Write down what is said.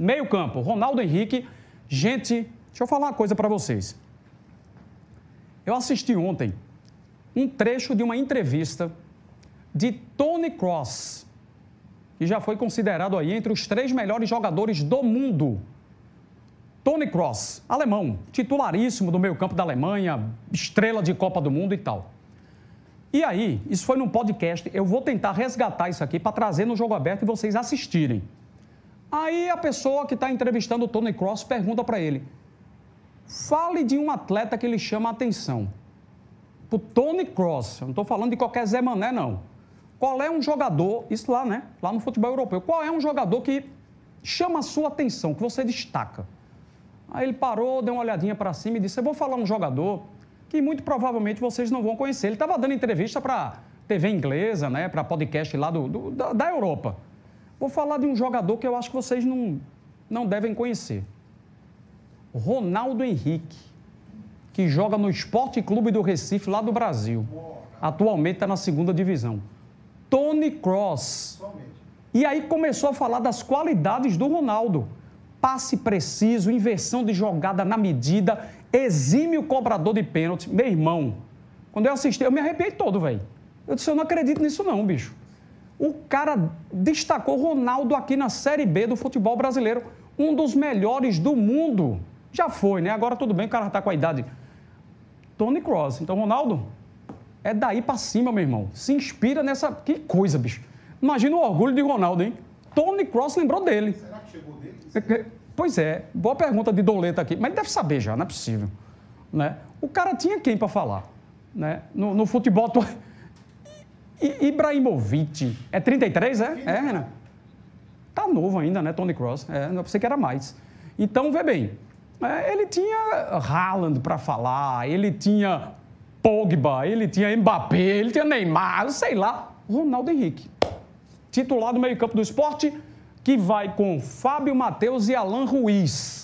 Meio campo, Ronaldo Henrique. Gente, deixa eu falar uma coisa para vocês. Eu assisti ontem um trecho de uma entrevista de Tony Cross, que já foi considerado aí entre os três melhores jogadores do mundo. Tony Cross, alemão, titularíssimo do meio-campo da Alemanha, estrela de Copa do Mundo e tal. E aí, isso foi num podcast, eu vou tentar resgatar isso aqui para trazer no jogo aberto e vocês assistirem. Aí a pessoa que está entrevistando o Tony Cross pergunta para ele: fale de um atleta que lhe chama a atenção. Para Tony Cross, eu não estou falando de qualquer Zé Mané, não. Qual é um jogador, isso lá, né? Lá no futebol europeu, qual é um jogador que chama a sua atenção, que você destaca? Aí ele parou, deu uma olhadinha para cima e disse: Eu vou falar um jogador que muito provavelmente vocês não vão conhecer. Ele estava dando entrevista para TV inglesa, né? Para podcast lá do, do da, da Europa. Vou falar de um jogador que eu acho que vocês não, não devem conhecer. Ronaldo Henrique, que joga no Esporte Clube do Recife, lá do Brasil. Atualmente está na segunda divisão. Tony Cross. E aí começou a falar das qualidades do Ronaldo. Passe preciso, inversão de jogada na medida, exime o cobrador de pênalti. Meu irmão, quando eu assisti, eu me arrepiei todo, velho. Eu disse, eu não acredito nisso não, bicho o cara destacou Ronaldo aqui na Série B do futebol brasileiro, um dos melhores do mundo. Já foi, né? Agora tudo bem, o cara está com a idade. Tony Cross. Então, Ronaldo, é daí para cima, meu irmão. Se inspira nessa. Que coisa, bicho. Imagina o orgulho de Ronaldo, hein? Tony Cross lembrou dele. Será que chegou dele? É pois é, boa pergunta de Doleta aqui. Mas ele deve saber já, não é possível. Né? O cara tinha quem para falar? Né? No, no futebol. Ibrahimovic. É 33, é? É, Renan? Tá novo ainda, né, Tony Cross? É, eu pensei que era mais. Então, vê bem, é, ele tinha Haaland para falar, ele tinha Pogba, ele tinha Mbappé, ele tinha Neymar, sei lá, Ronaldo Henrique. Titular do meio-campo do esporte, que vai com Fábio Matheus e Alan Ruiz.